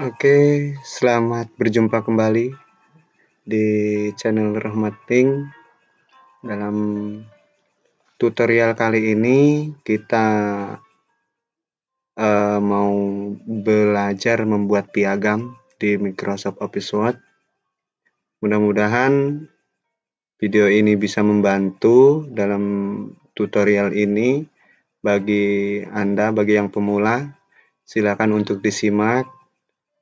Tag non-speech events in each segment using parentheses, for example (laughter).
Oke, selamat berjumpa kembali di channel Rahmat Pink. Dalam tutorial kali ini kita uh, mau belajar membuat piagam di Microsoft Office Word. Mudah-mudahan video ini bisa membantu dalam tutorial ini bagi Anda, bagi yang pemula. Silakan untuk disimak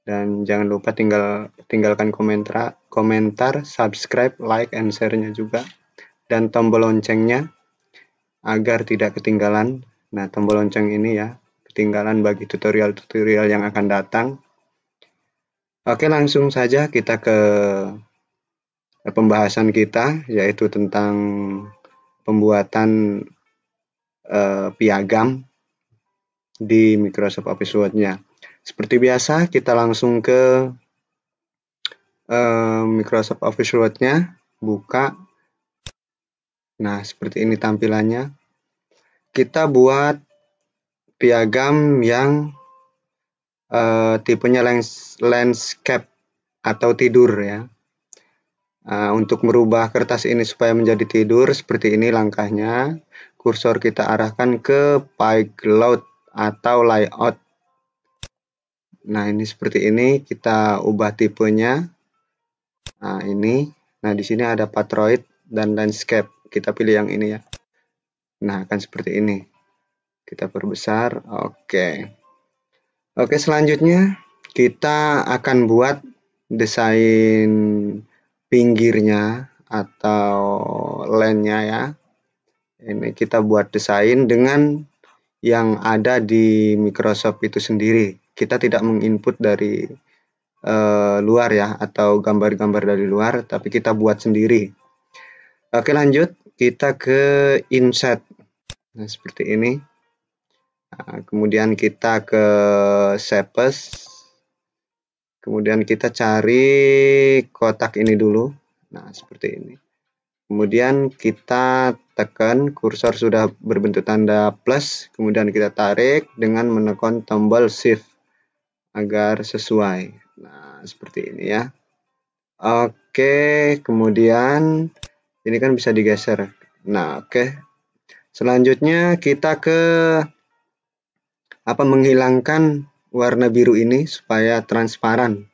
dan jangan lupa tinggal tinggalkan komentar komentar subscribe like and share-nya juga dan tombol loncengnya agar tidak ketinggalan nah tombol lonceng ini ya ketinggalan bagi tutorial-tutorial yang akan datang oke langsung saja kita ke pembahasan kita yaitu tentang pembuatan uh, piagam di Microsoft Office Word-nya. Seperti biasa, kita langsung ke uh, Microsoft Office Word-nya, buka. Nah, seperti ini tampilannya. Kita buat piagam yang uh, tipenya lens landscape atau tidur ya. Uh, untuk merubah kertas ini supaya menjadi tidur, seperti ini langkahnya. Kursor kita arahkan ke pie cloud atau layout Nah, ini seperti ini, kita ubah tipenya. Nah, ini. Nah, di sini ada patroid dan landscape. Kita pilih yang ini ya. Nah, akan seperti ini. Kita perbesar. Oke. Oke, selanjutnya kita akan buat desain pinggirnya atau lenya ya. Ini kita buat desain dengan yang ada di Microsoft itu sendiri kita tidak menginput dari uh, luar ya atau gambar-gambar dari luar tapi kita buat sendiri oke lanjut kita ke inset nah seperti ini nah, kemudian kita ke shapes kemudian kita cari kotak ini dulu nah seperti ini kemudian kita tekan kursor sudah berbentuk tanda plus kemudian kita tarik dengan menekan tombol shift agar sesuai. Nah, seperti ini ya. Oke, kemudian ini kan bisa digeser. Nah, oke. Selanjutnya kita ke apa menghilangkan warna biru ini supaya transparan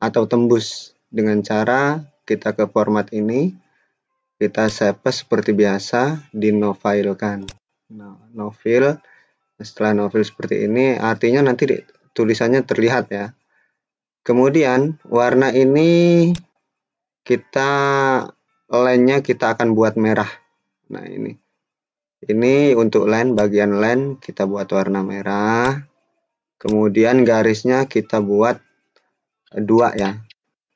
atau tembus dengan cara kita ke format ini kita save seperti biasa di no file no, kan. nah, No file. setelah no file seperti ini artinya nanti di, tulisannya terlihat ya. Kemudian warna ini kita lainnya kita akan buat merah. Nah ini, ini untuk line bagian line kita buat warna merah. Kemudian garisnya kita buat dua ya,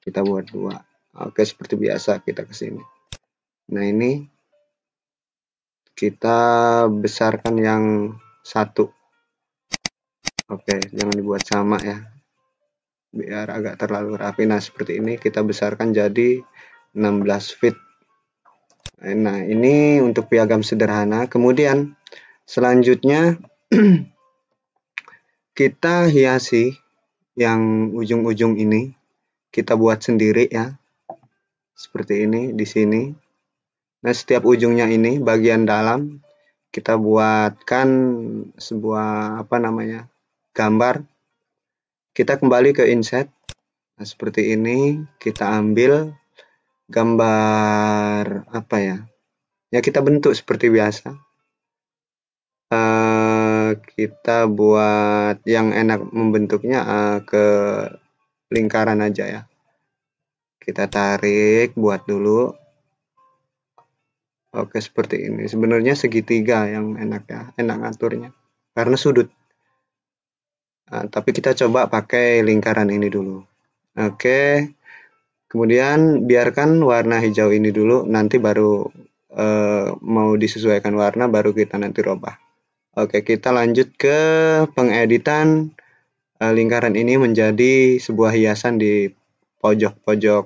kita buat dua. Oke seperti biasa kita ke sini. Nah ini kita besarkan yang satu. Oke, jangan dibuat sama ya. Biar agak terlalu rapi. Nah, seperti ini kita besarkan jadi 16 feet. Nah, ini untuk piagam sederhana. Kemudian selanjutnya (clears throat) kita hiasi yang ujung-ujung ini. Kita buat sendiri ya. Seperti ini di sini. Nah, setiap ujungnya ini bagian dalam kita buatkan sebuah apa namanya? gambar. Kita kembali ke inset. Nah, seperti ini kita ambil gambar apa ya? Ya kita bentuk seperti biasa. Uh, kita buat yang enak membentuknya uh, ke lingkaran aja ya. Kita tarik buat dulu. Oke, seperti ini. Sebenarnya segitiga yang enak ya, enak aturnya. Karena sudut. Nah, tapi kita coba pakai lingkaran ini dulu. Oke. Kemudian biarkan warna hijau ini dulu, nanti baru e, mau disesuaikan warna baru kita nanti robah. Oke, kita lanjut ke pengeditan e, lingkaran ini menjadi sebuah hiasan di pojok-pojok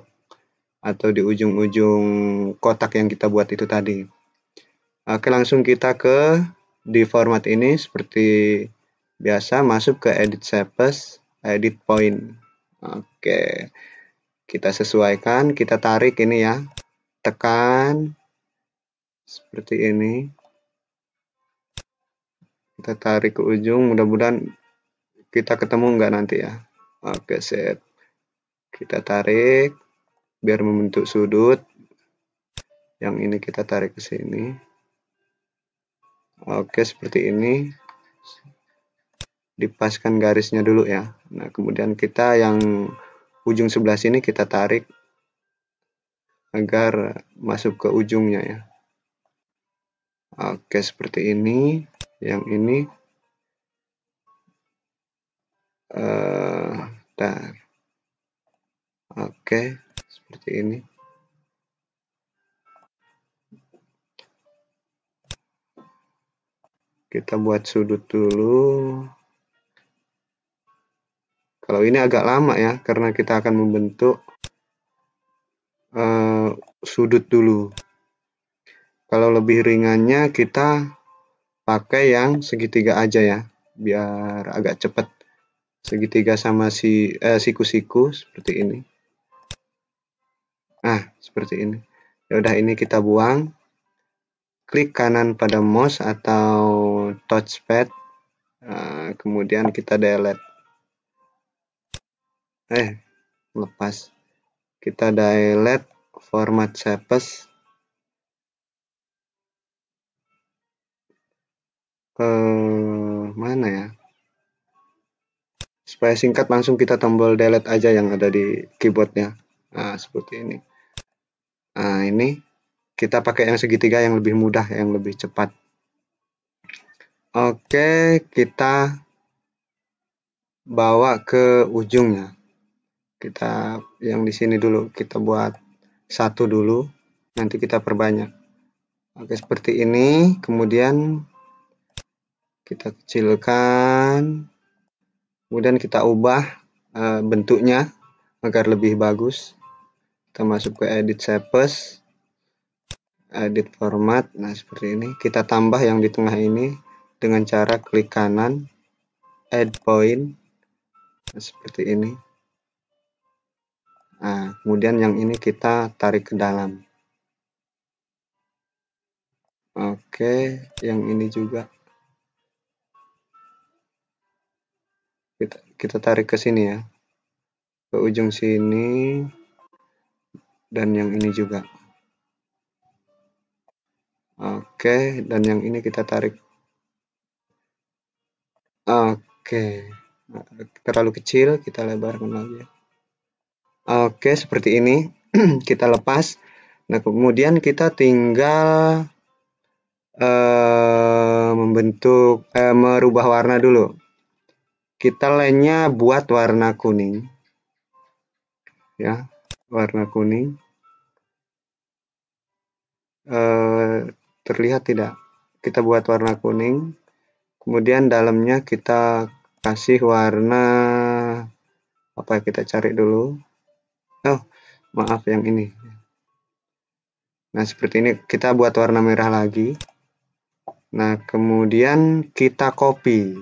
atau di ujung-ujung kotak yang kita buat itu tadi. Oke, langsung kita ke di format ini seperti biasa masuk ke edit shapes, edit point. Oke. Kita sesuaikan, kita tarik ini ya. Tekan seperti ini. Kita tarik ke ujung, mudah-mudahan kita ketemu nggak nanti ya. Oke, set Kita tarik biar membentuk sudut. Yang ini kita tarik ke sini. Oke, seperti ini dipaskan garisnya dulu ya nah kemudian kita yang ujung sebelah sini kita tarik agar masuk ke ujungnya ya oke seperti ini yang ini eh uh, oke seperti ini kita buat sudut dulu kalau ini agak lama ya, karena kita akan membentuk uh, sudut dulu. Kalau lebih ringannya kita pakai yang segitiga aja ya, biar agak cepat. Segitiga sama si eh, siku-siku eh, seperti ini. Nah, seperti ini. Ya udah ini kita buang. Klik kanan pada mouse atau touchpad. Nah, kemudian kita delete eh lepas kita delete format shapes eh mana ya supaya singkat langsung kita tombol delete aja yang ada di keyboardnya nah seperti ini nah ini kita pakai yang segitiga yang lebih mudah yang lebih cepat Oke, kita bawa ke ujungnya kita yang di sini dulu kita buat satu dulu nanti kita perbanyak oke seperti ini kemudian kita kecilkan kemudian kita ubah e, bentuknya agar lebih bagus kita masuk ke edit shapes edit format nah seperti ini kita tambah yang di tengah ini dengan cara klik kanan add point nah, seperti ini Nah, kemudian yang ini kita tarik ke dalam. Oke, yang ini juga. Kita, kita tarik ke sini ya. Ke ujung sini. Dan yang ini juga. Oke, dan yang ini kita tarik. Oke, terlalu kecil, kita lebarkan lagi ya. Oke, seperti ini. (clears throat) kita lepas. Nah, kemudian kita tinggal uh, membentuk, uh, merubah warna dulu. Kita lainnya buat warna kuning. Ya, warna kuning. Uh, terlihat tidak? Kita buat warna kuning. Kemudian dalamnya kita kasih warna apa ya, kita cari dulu maaf yang ini nah seperti ini kita buat warna merah lagi nah kemudian kita copy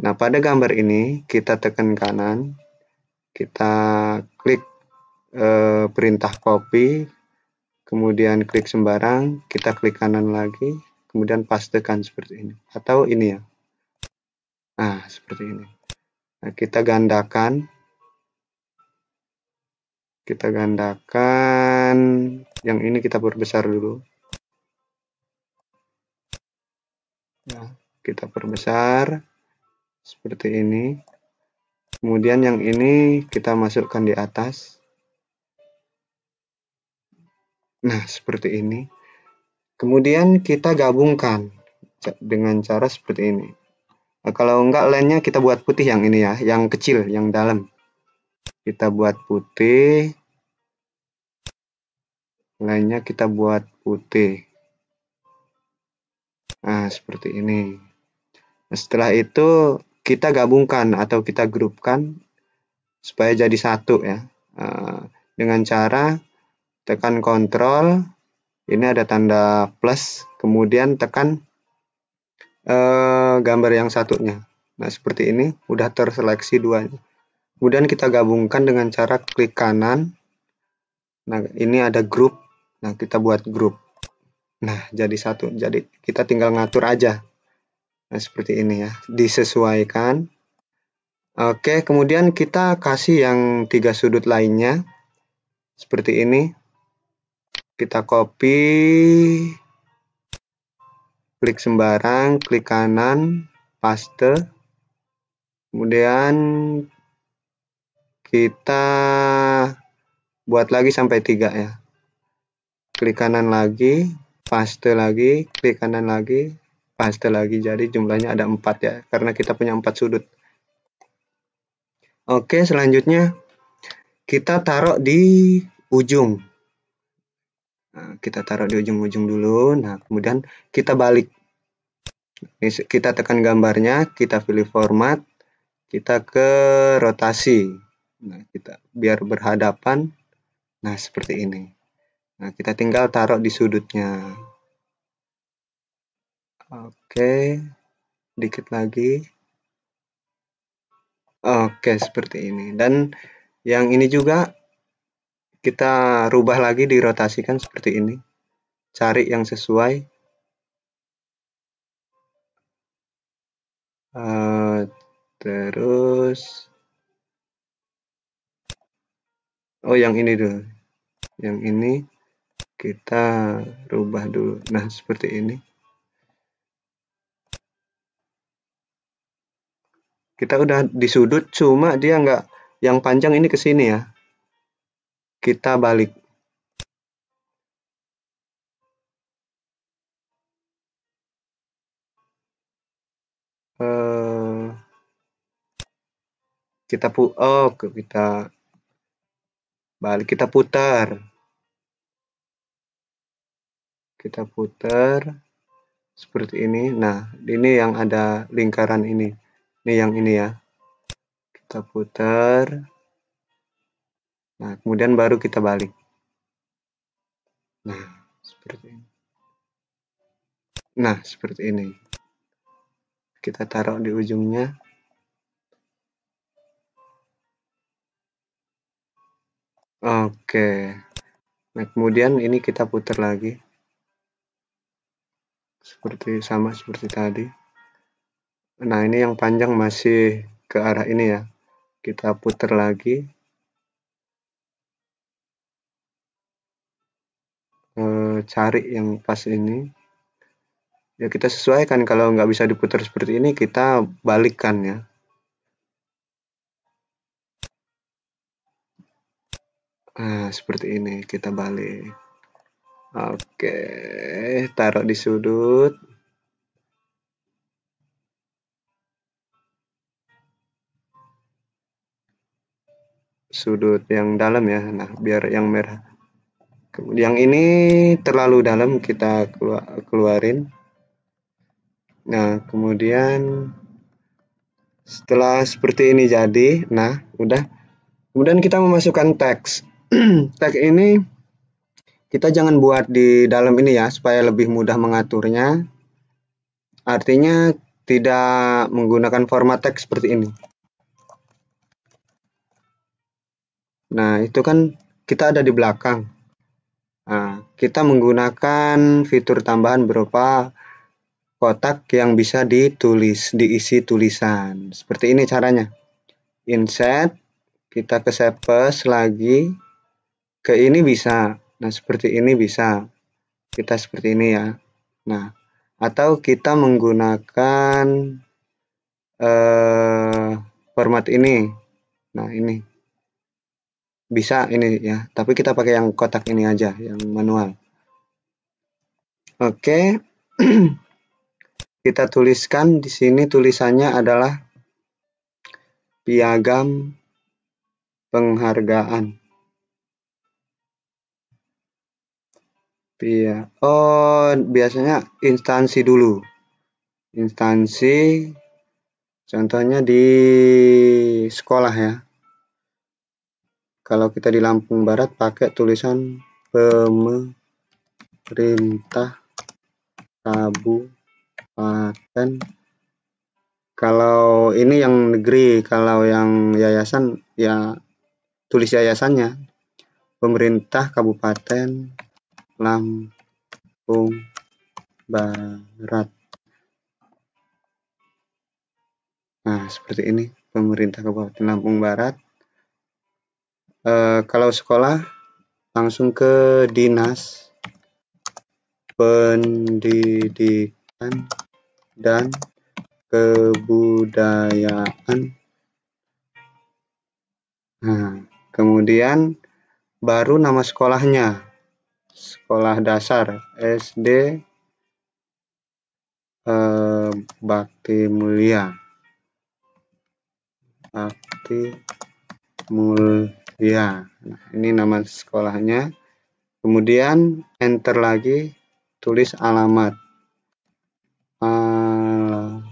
nah pada gambar ini kita tekan kanan kita klik eh, perintah copy kemudian klik sembarang kita klik kanan lagi kemudian pastekan seperti ini atau ini ya nah seperti ini nah kita gandakan kita gandakan yang ini kita perbesar dulu ya kita perbesar seperti ini kemudian yang ini kita masukkan di atas nah seperti ini kemudian kita gabungkan dengan cara seperti ini nah, kalau enggak lainnya kita buat putih yang ini ya yang kecil yang dalam kita buat putih lainnya kita buat putih nah seperti ini setelah itu kita gabungkan atau kita grupkan supaya jadi satu ya eh, dengan cara tekan kontrol ini ada tanda plus kemudian tekan eh, gambar yang satunya nah seperti ini udah terseleksi duanya kemudian kita gabungkan dengan cara klik kanan nah ini ada grup Nah, kita buat grup. Nah, jadi satu. Jadi kita tinggal ngatur aja. Nah, seperti ini ya. Disesuaikan. Oke, kemudian kita kasih yang tiga sudut lainnya. Seperti ini. Kita copy. Klik sembarang, klik kanan, paste. Kemudian kita buat lagi sampai tiga ya klik kanan lagi paste lagi klik kanan lagi paste lagi jadi jumlahnya ada empat ya karena kita punya empat sudut oke selanjutnya kita taruh di ujung nah, kita taruh di ujung-ujung dulu nah kemudian kita balik kita tekan gambarnya kita pilih format kita ke rotasi nah kita biar berhadapan nah seperti ini Nah, kita tinggal taruh di sudutnya. Oke, dikit lagi. Oke, seperti ini. Dan yang ini juga kita rubah lagi dirotasikan seperti ini. Cari yang sesuai. Uh, terus, oh yang ini dulu. Yang ini kita rubah dulu nah seperti ini kita udah di sudut cuma dia nggak yang panjang ini ke sini ya kita balik uh, kita pu oh kita balik kita putar kita putar seperti ini nah ini yang ada lingkaran ini ini yang ini ya kita putar nah kemudian baru kita balik nah seperti ini nah seperti ini kita taruh di ujungnya oke nah kemudian ini kita putar lagi seperti sama seperti tadi nah ini yang panjang masih ke arah ini ya kita putar lagi e, cari yang pas ini ya kita sesuaikan kalau nggak bisa diputar seperti ini kita balikkan ya nah seperti ini kita balik Oke, taruh di sudut. Sudut yang dalam ya. Nah, biar yang merah. Yang ini terlalu dalam kita keluarin. Nah, kemudian setelah seperti ini jadi, nah, udah. Kemudian kita memasukkan teks. (clears throat) teks ini kita jangan buat di dalam ini ya supaya lebih mudah mengaturnya artinya tidak menggunakan format teks seperti ini nah itu kan kita ada di belakang nah, kita menggunakan fitur tambahan berupa kotak yang bisa ditulis diisi tulisan seperti ini caranya insert kita ke sepes lagi ke ini bisa Nah, seperti ini bisa. Kita seperti ini ya. Nah, atau kita menggunakan eh, format ini. Nah, ini. Bisa ini ya, tapi kita pakai yang kotak ini aja, yang manual. Oke. (clears throat) kita tuliskan di sini tulisannya adalah piagam penghargaan. ya. Oh, biasanya instansi dulu. Instansi, contohnya di sekolah ya. Kalau kita di Lampung Barat pakai tulisan pemerintah kabupaten. Kalau ini yang negeri, kalau yang yayasan ya tulis yayasannya. Pemerintah kabupaten Lampung Barat. Nah, seperti ini pemerintah Kabupaten Lampung Barat. E, kalau sekolah langsung ke Dinas Pendidikan dan Kebudayaan. Nah, kemudian baru nama sekolahnya sekolah dasar SD eh, Bakti Mulia Bakti Mulia nah, ini nama sekolahnya kemudian enter lagi tulis alamat Al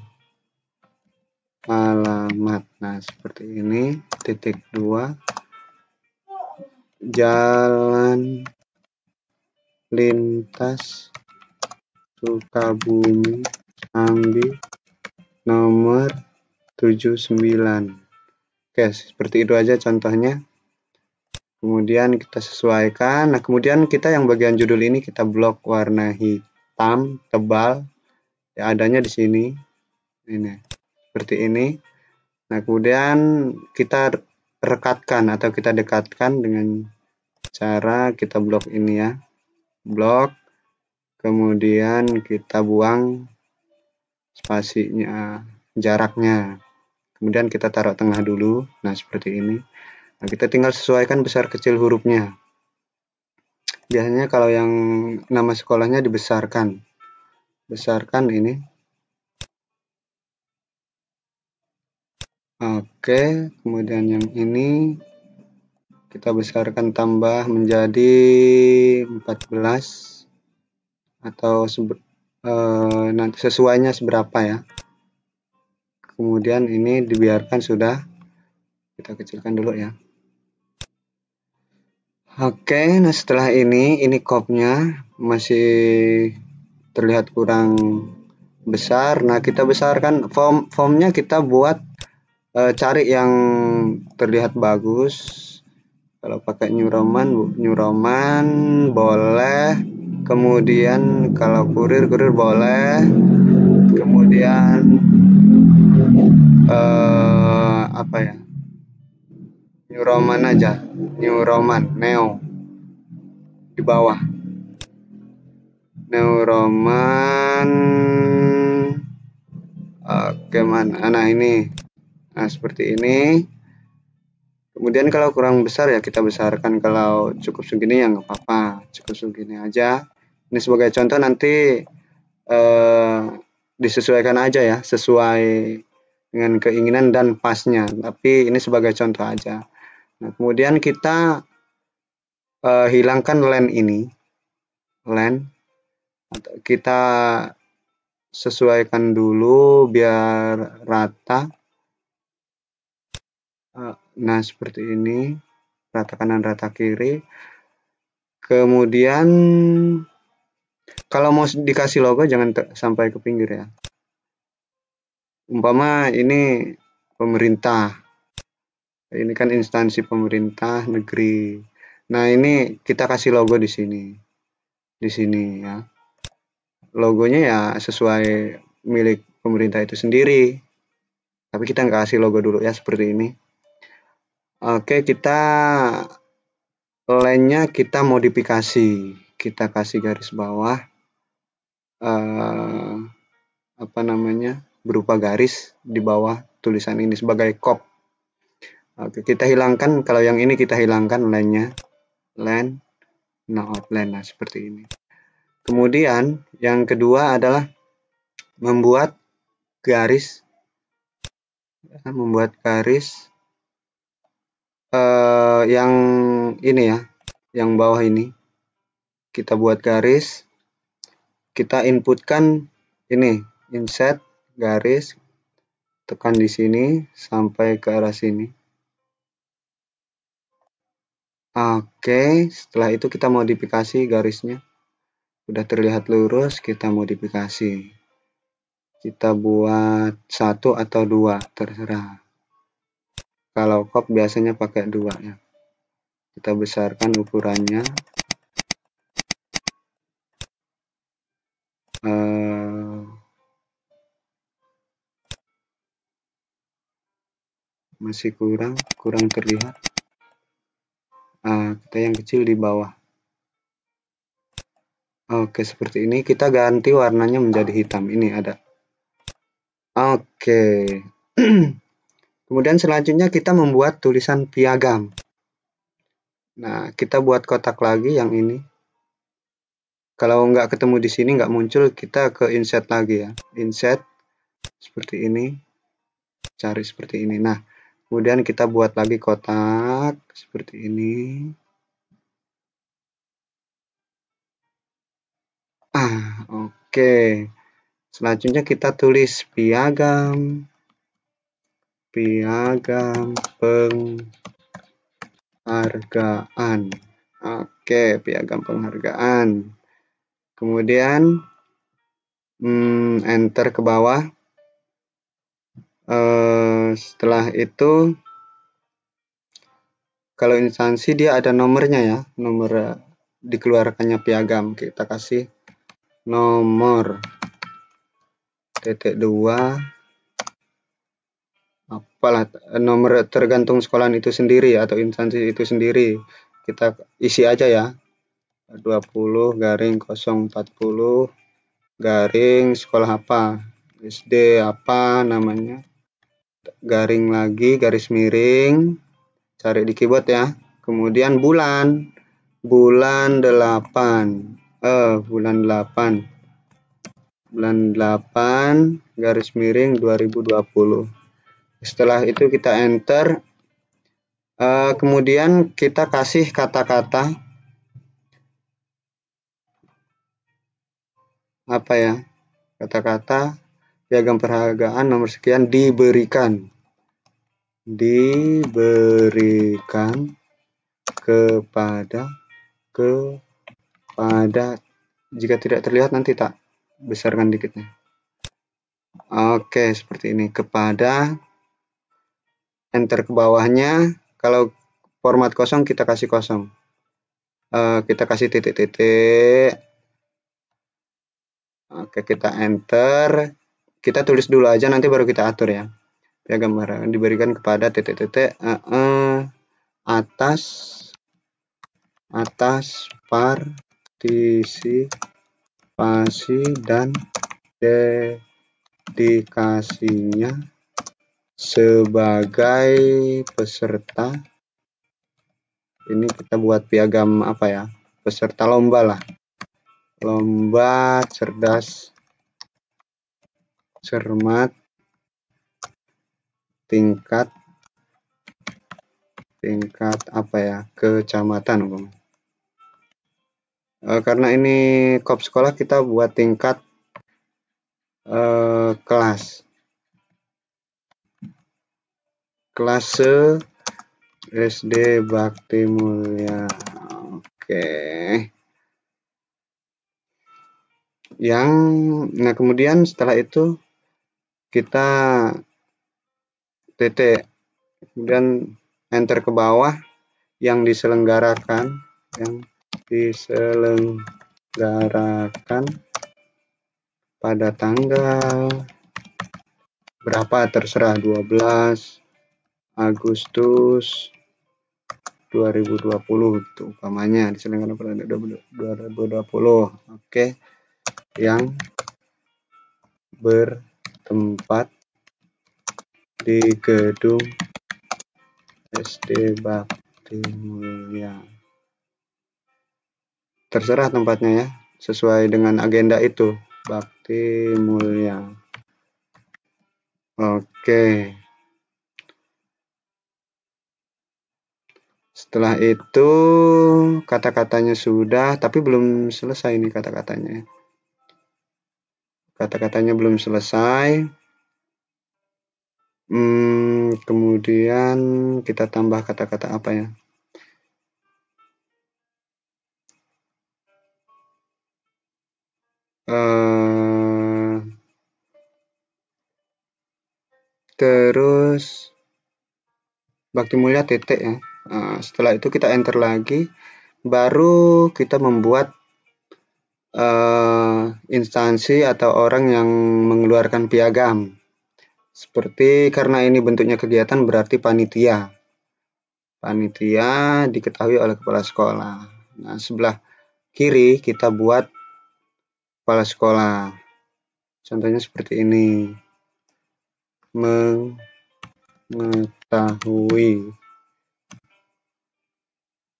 alamat nah seperti ini titik dua jalan lintas Sukabumi Sambi nomor 79 oke seperti itu aja contohnya kemudian kita sesuaikan nah kemudian kita yang bagian judul ini kita blok warna hitam tebal ya adanya di sini ini seperti ini nah kemudian kita rekatkan atau kita dekatkan dengan cara kita blok ini ya blok kemudian kita buang spasinya jaraknya kemudian kita taruh tengah dulu nah seperti ini nah, kita tinggal sesuaikan besar kecil hurufnya biasanya kalau yang nama sekolahnya dibesarkan besarkan ini oke kemudian yang ini kita besarkan tambah menjadi 14 atau e, nanti sesuainya seberapa ya kemudian ini dibiarkan sudah kita kecilkan dulu ya Oke, nah setelah ini, ini kopnya masih terlihat kurang besar. Nah, kita besarkan form formnya kita buat e, cari yang terlihat bagus kalau pakai nyuraman New nyuraman boleh kemudian kalau kurir kurir boleh kemudian uh, apa ya New Roman aja New Roman neo di bawah Roman oke eh, mana nah ini nah seperti ini Kemudian kalau kurang besar ya kita besarkan kalau cukup segini ya nggak apa-apa, cukup segini aja. Ini sebagai contoh nanti eh, disesuaikan aja ya, sesuai dengan keinginan dan pasnya. Tapi ini sebagai contoh aja. Nah, kemudian kita eh, hilangkan len ini, len. Kita sesuaikan dulu biar rata. Eh, Nah, seperti ini. Rata kanan, rata kiri. Kemudian, kalau mau dikasih logo, jangan sampai ke pinggir ya. Umpama ini pemerintah. Ini kan instansi pemerintah negeri. Nah, ini kita kasih logo di sini. Di sini ya. Logonya ya sesuai milik pemerintah itu sendiri. Tapi kita nggak kasih logo dulu ya seperti ini. Oke, kita lainnya kita modifikasi. Kita kasih garis bawah eh, apa namanya? berupa garis di bawah tulisan ini sebagai kop. Oke, kita hilangkan kalau yang ini kita hilangkan lainnya line no outline nah seperti ini. Kemudian yang kedua adalah membuat garis membuat garis uh, yang ini ya yang bawah ini kita buat garis kita inputkan ini inset garis tekan di sini sampai ke arah sini Oke, setelah itu kita modifikasi garisnya. Udah terlihat lurus, kita modifikasi. Kita buat satu atau dua, terserah kalau kop biasanya pakai dua ya kita besarkan ukurannya eh, masih kurang kurang terlihat eh, kita yang kecil di bawah Oke, seperti ini kita ganti warnanya menjadi hitam. Ini ada. Oke. (clears throat) Kemudian selanjutnya kita membuat tulisan piagam. Nah, kita buat kotak lagi yang ini. Kalau nggak ketemu di sini, nggak muncul, kita ke insert lagi ya. Insert, seperti ini. Cari seperti ini. Nah, kemudian kita buat lagi kotak, seperti ini. Ah, oke. Okay. Selanjutnya kita tulis piagam piagam penghargaan. Oke, piagam penghargaan. Kemudian hmm, enter ke bawah. Uh, setelah itu kalau instansi dia ada nomornya ya, nomor eh, dikeluarkannya piagam. Kita kasih nomor titik dua apalah nomor tergantung sekolah itu sendiri atau instansi itu sendiri kita isi aja ya 20 garing 040 garing sekolah apa SD apa namanya garing lagi garis miring cari di keyboard ya kemudian bulan bulan 8 eh bulan 8 bulan 8 garis miring 2020 setelah itu kita enter. Uh, kemudian kita kasih kata-kata apa ya? Kata-kata piagam perhargaan nomor sekian diberikan diberikan kepada kepada jika tidak terlihat nanti tak besarkan dikitnya oke seperti ini kepada enter ke bawahnya kalau format kosong kita kasih kosong uh, kita kasih titik-titik oke kita enter kita tulis dulu aja nanti baru kita atur ya ya gambaran diberikan kepada titik-titik uh, uh, atas atas partisipasi dan dedikasinya sebagai peserta ini kita buat piagam apa ya peserta lomba lah lomba cerdas cermat tingkat tingkat apa ya kecamatan bang e, eh, karena ini kop sekolah kita buat tingkat e, kelas Klase SD Bakti Mulia. Oke. Yang nah kemudian setelah itu kita TT kemudian enter ke bawah yang diselenggarakan yang diselenggarakan pada tanggal berapa terserah 12 Agustus 2020 itu umpamanya diselenggarakan pada 2020 oke okay. yang bertempat di gedung SD Bakti Mulia terserah tempatnya ya sesuai dengan agenda itu Bakti Mulia oke okay. Setelah itu kata-katanya sudah, tapi belum selesai ini kata-katanya. Kata-katanya belum selesai. Hmm, kemudian kita tambah kata-kata apa ya? Uh, terus Bakti Mulia titik ya. Nah, setelah itu kita enter lagi, baru kita membuat uh, instansi atau orang yang mengeluarkan piagam. Seperti karena ini bentuknya kegiatan berarti panitia. Panitia diketahui oleh kepala sekolah. Nah, sebelah kiri kita buat kepala sekolah. Contohnya seperti ini. Mengetahui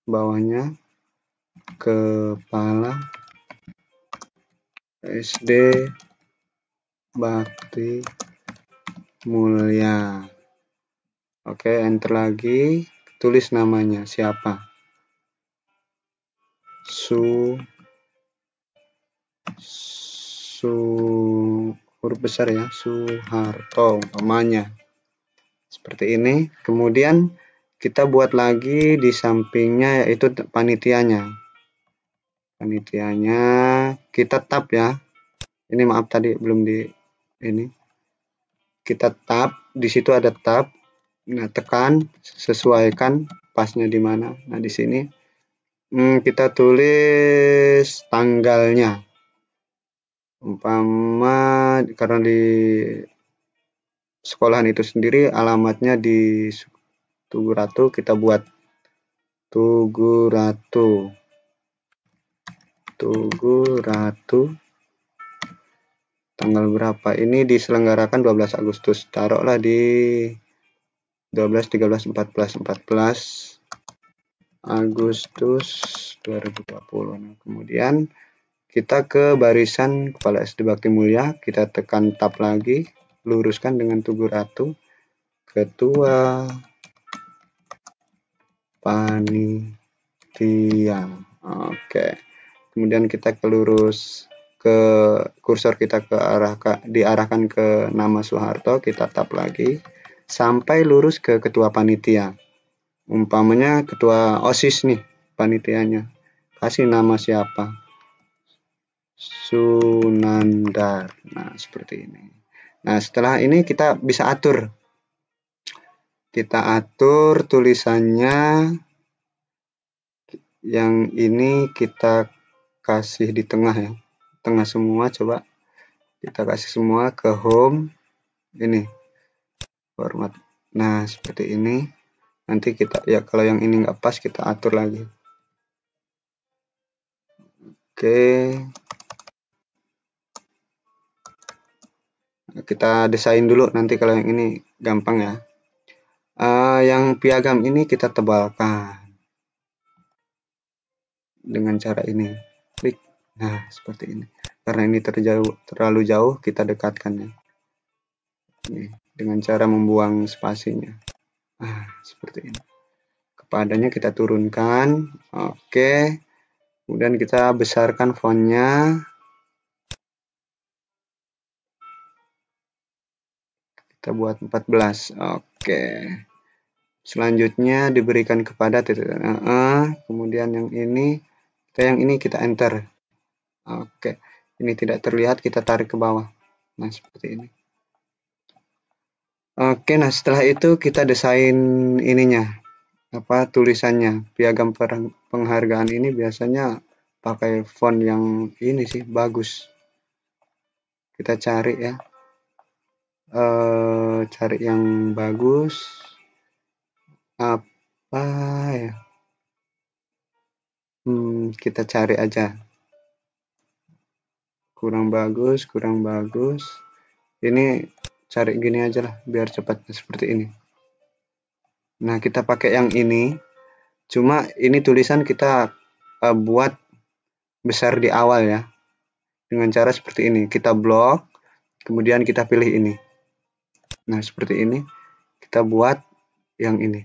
bawahnya kepala SD Bakti Mulia. Oke, enter lagi, tulis namanya siapa? Su Su huruf besar ya, Suharto namanya. Seperti ini. Kemudian kita buat lagi di sampingnya yaitu panitianya panitianya kita tap ya ini maaf tadi belum di ini kita tap di situ ada tap nah tekan sesuaikan pasnya di mana nah di sini hmm, kita tulis tanggalnya umpama karena di sekolahan itu sendiri alamatnya di Tugu Ratu kita buat Tugu Ratu Tugu Ratu tanggal berapa ini diselenggarakan 12 Agustus taruhlah di 12 13 14 14 Agustus 2020 nah, kemudian kita ke barisan kepala SD Bakti Mulia kita tekan tab lagi luruskan dengan tugu ratu ketua panitia. Oke. Kemudian kita kelurus ke kursor kita ke arah diarahkan ke nama Soeharto, kita tap lagi sampai lurus ke ketua panitia. Umpamanya ketua OSIS nih panitianya. Kasih nama siapa? Sunandar. Nah, seperti ini. Nah, setelah ini kita bisa atur kita atur tulisannya yang ini kita kasih di tengah ya tengah semua coba kita kasih semua ke home ini format nah seperti ini nanti kita ya kalau yang ini nggak pas kita atur lagi oke kita desain dulu nanti kalau yang ini gampang ya uh, yang piagam ini kita tebalkan dengan cara ini klik nah seperti ini karena ini terjauh terlalu jauh kita dekatkan ya dengan cara membuang spasinya nah, seperti ini kepadanya kita turunkan oke kemudian kita besarkan fontnya kita buat 14 oke selanjutnya diberikan kepada titik uh kemudian yang ini kita yang ini kita enter oke ini tidak terlihat kita tarik ke bawah nah seperti ini oke nah setelah itu kita desain ininya apa tulisannya piagam penghargaan ini biasanya pakai font yang ini sih bagus kita cari ya uh, cari yang bagus apa ya hmm, kita cari aja kurang bagus kurang bagus ini cari gini aja lah biar cepat seperti ini nah kita pakai yang ini cuma ini tulisan kita uh, buat besar di awal ya dengan cara seperti ini kita blok kemudian kita pilih ini Nah, seperti ini kita buat yang ini.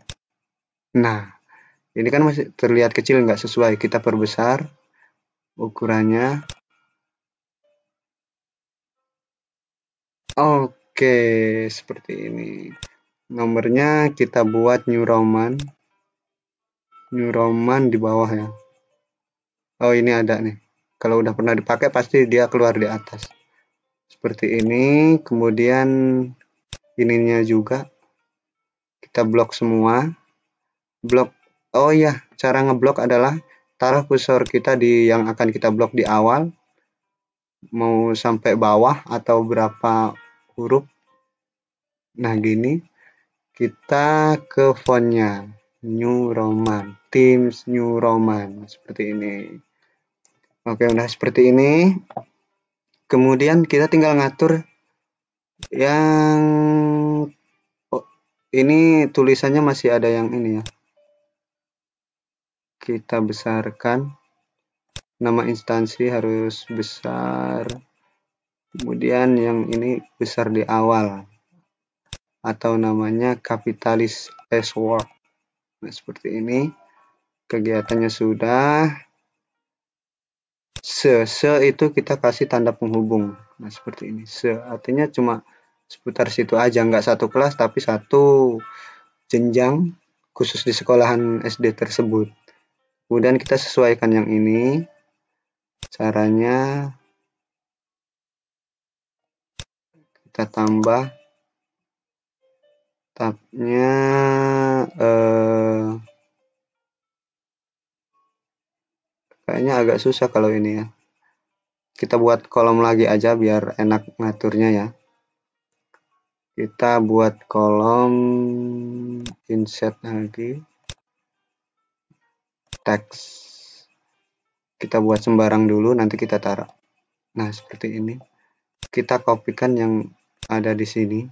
Nah, ini kan masih terlihat kecil nggak sesuai. Kita perbesar ukurannya. Oke, seperti ini. Nomornya kita buat new roman. New roman di bawah ya. Oh, ini ada nih. Kalau udah pernah dipakai pasti dia keluar di atas. Seperti ini, kemudian ininya juga kita blok semua blok oh ya cara ngeblok adalah taruh kursor kita di yang akan kita blok di awal mau sampai bawah atau berapa huruf nah gini kita ke fontnya New Roman Teams New Roman seperti ini oke udah seperti ini kemudian kita tinggal ngatur yang oh, ini tulisannya masih ada yang ini ya kita besarkan nama instansi harus besar kemudian yang ini besar di awal atau namanya kapitalis password nah, seperti ini kegiatannya sudah Se, se itu kita kasih tanda penghubung. Nah, seperti ini. Se artinya cuma seputar situ aja, nggak satu kelas tapi satu jenjang khusus di sekolahan SD tersebut. Kemudian kita sesuaikan yang ini. Caranya kita tambah tabnya eh kayaknya agak susah kalau ini ya kita buat kolom lagi aja biar enak ngaturnya ya kita buat kolom insert lagi teks kita buat sembarang dulu nanti kita taruh nah seperti ini kita kopikan yang ada di sini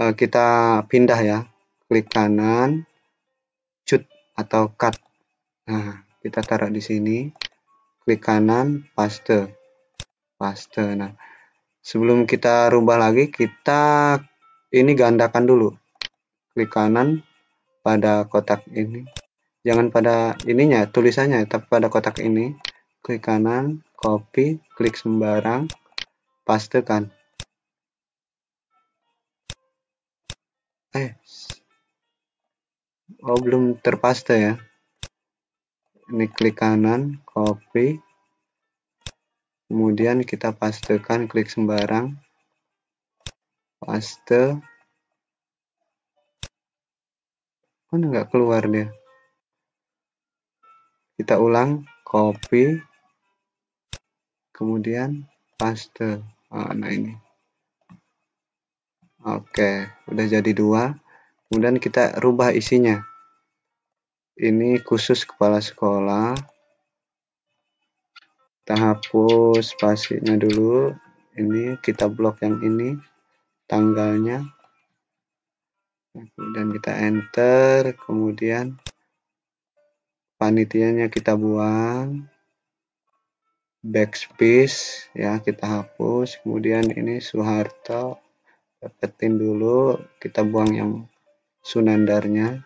eh, kita pindah ya klik kanan cut atau cut Nah, kita taruh di sini. Klik kanan, paste. Paste. Nah, sebelum kita rubah lagi, kita ini gandakan dulu. Klik kanan pada kotak ini. Jangan pada ininya, tulisannya, tapi pada kotak ini. Klik kanan, copy, klik sembarang, paste kan Eh. Oh, belum terpaste ya ini klik kanan copy kemudian kita pastekan klik sembarang paste mana nggak keluar dia kita ulang copy kemudian paste oh, nah ini oke udah jadi dua kemudian kita rubah isinya ini khusus kepala sekolah kita hapus spasinya dulu ini kita blok yang ini tanggalnya dan kita enter kemudian panitianya kita buang backspace ya kita hapus kemudian ini Soeharto dapetin dulu kita buang yang Sunandarnya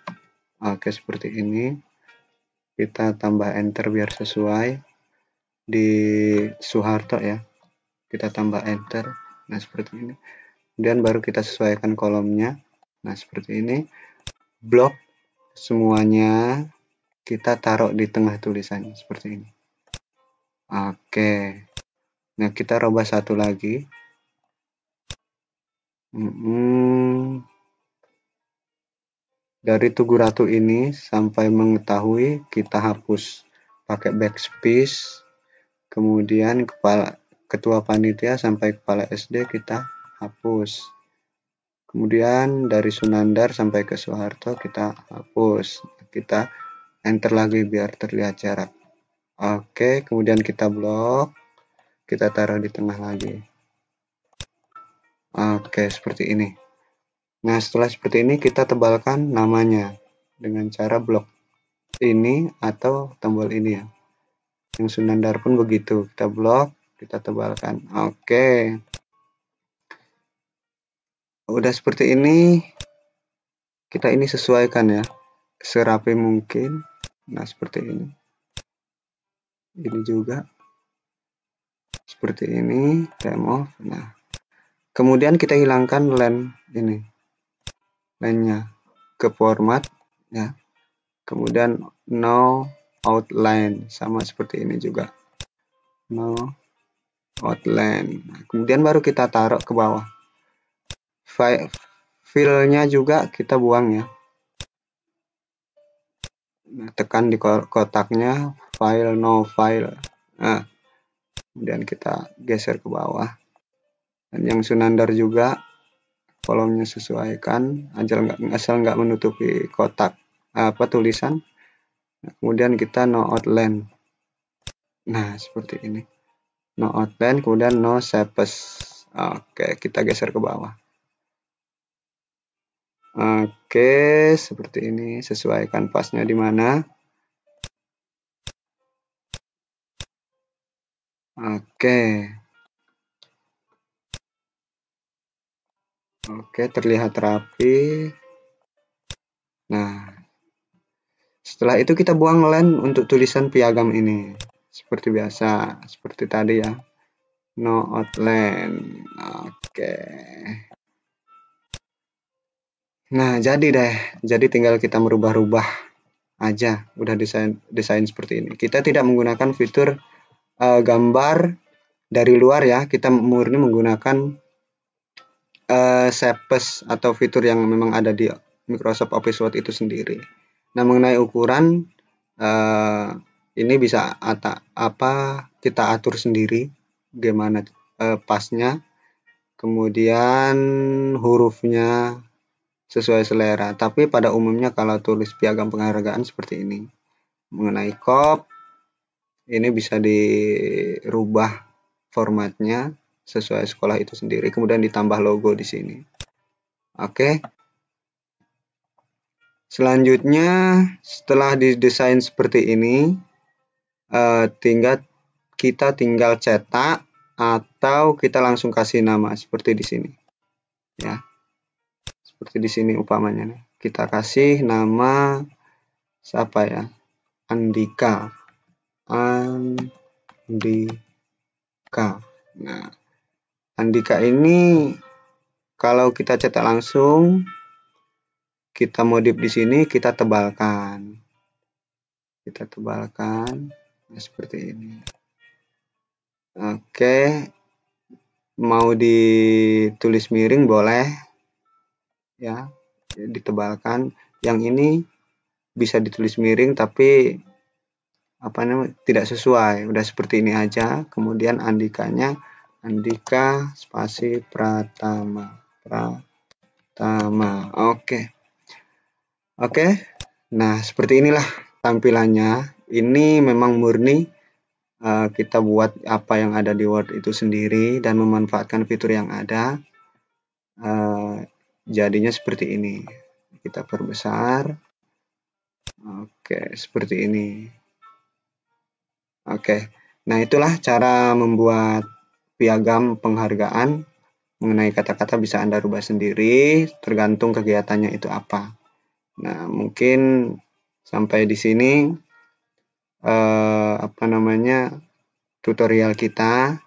oke seperti ini kita tambah enter biar sesuai di Soeharto ya kita tambah enter nah seperti ini dan baru kita sesuaikan kolomnya nah seperti ini blok semuanya kita taruh di tengah tulisannya seperti ini oke nah kita rubah satu lagi mm dari Tugu Ratu ini sampai mengetahui kita hapus pakai backspace. Kemudian kepala ketua panitia sampai kepala SD kita hapus. Kemudian dari Sunandar sampai ke Soeharto kita hapus. Kita enter lagi biar terlihat jarak. Oke, kemudian kita blok. Kita taruh di tengah lagi. Oke, seperti ini. Nah, setelah seperti ini kita tebalkan namanya dengan cara blok ini atau tombol ini ya. Yang Sunandar pun begitu, kita blok, kita tebalkan. Oke. Udah seperti ini kita ini sesuaikan ya serapi mungkin. Nah, seperti ini. Ini juga seperti ini, demo. Nah, kemudian kita hilangkan line ini lainnya ke format ya kemudian no outline sama seperti ini juga no outline kemudian baru kita taruh ke bawah file filenya juga kita buang ya nah, tekan di kotaknya file no file nah kemudian kita geser ke bawah dan yang sunandar juga kolomnya sesuaikan asal nggak asal nggak menutupi kotak apa tulisan kemudian kita no outline nah seperti ini no outline kemudian no shapes, oke kita geser ke bawah oke seperti ini sesuaikan pasnya di mana oke Oke, terlihat rapi. Nah, setelah itu kita buang line untuk tulisan piagam ini. Seperti biasa, seperti tadi ya. No outline. Oke. Nah, jadi deh. Jadi tinggal kita merubah-rubah aja. Udah desain desain seperti ini. Kita tidak menggunakan fitur uh, gambar dari luar ya. Kita murni menggunakan uh, eh, sepes atau fitur yang memang ada di Microsoft Office Word itu sendiri. Nah mengenai ukuran uh, ini bisa ata, apa kita atur sendiri gimana uh, pasnya, kemudian hurufnya sesuai selera. Tapi pada umumnya kalau tulis piagam penghargaan seperti ini mengenai kop ini bisa dirubah formatnya sesuai sekolah itu sendiri. Kemudian ditambah logo di sini. Oke. Selanjutnya setelah didesain seperti ini, eh, tinggal kita tinggal cetak atau kita langsung kasih nama seperti di sini. Ya. Seperti di sini upamanya nih. Kita kasih nama siapa ya? Andika. Andika. Nah, Andika ini kalau kita cetak langsung, kita modif di sini, kita tebalkan. Kita tebalkan ya seperti ini. Oke, mau ditulis miring boleh ya, ditebalkan. Yang ini bisa ditulis miring tapi apa namanya tidak sesuai. Udah seperti ini aja. Kemudian andikanya Andika spasi Pratama. Pratama. Oke. Oke. Nah, seperti inilah tampilannya. Ini memang murni uh, kita buat apa yang ada di Word itu sendiri dan memanfaatkan fitur yang ada. Uh, jadinya seperti ini. Kita perbesar. Oke, seperti ini. Oke. Nah, itulah cara membuat piagam penghargaan mengenai kata-kata bisa Anda rubah sendiri, tergantung kegiatannya itu apa. Nah, mungkin sampai di sini eh, apa namanya tutorial kita.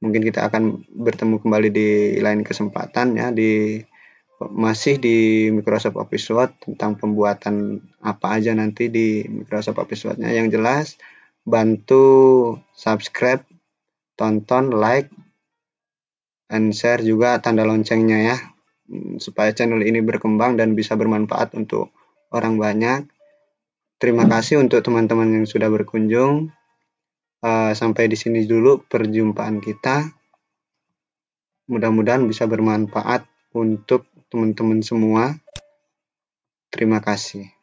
Mungkin kita akan bertemu kembali di lain kesempatan ya di masih di Microsoft Office Word tentang pembuatan apa aja nanti di Microsoft Office Word-nya. Yang jelas bantu subscribe tonton, like, and share juga tanda loncengnya ya mm, supaya channel ini berkembang dan bisa bermanfaat untuk orang banyak. Terima kasih untuk teman-teman yang sudah berkunjung. Uh, sampai di sini dulu perjumpaan kita. Mudah-mudahan bisa bermanfaat untuk teman-teman semua. Terima kasih.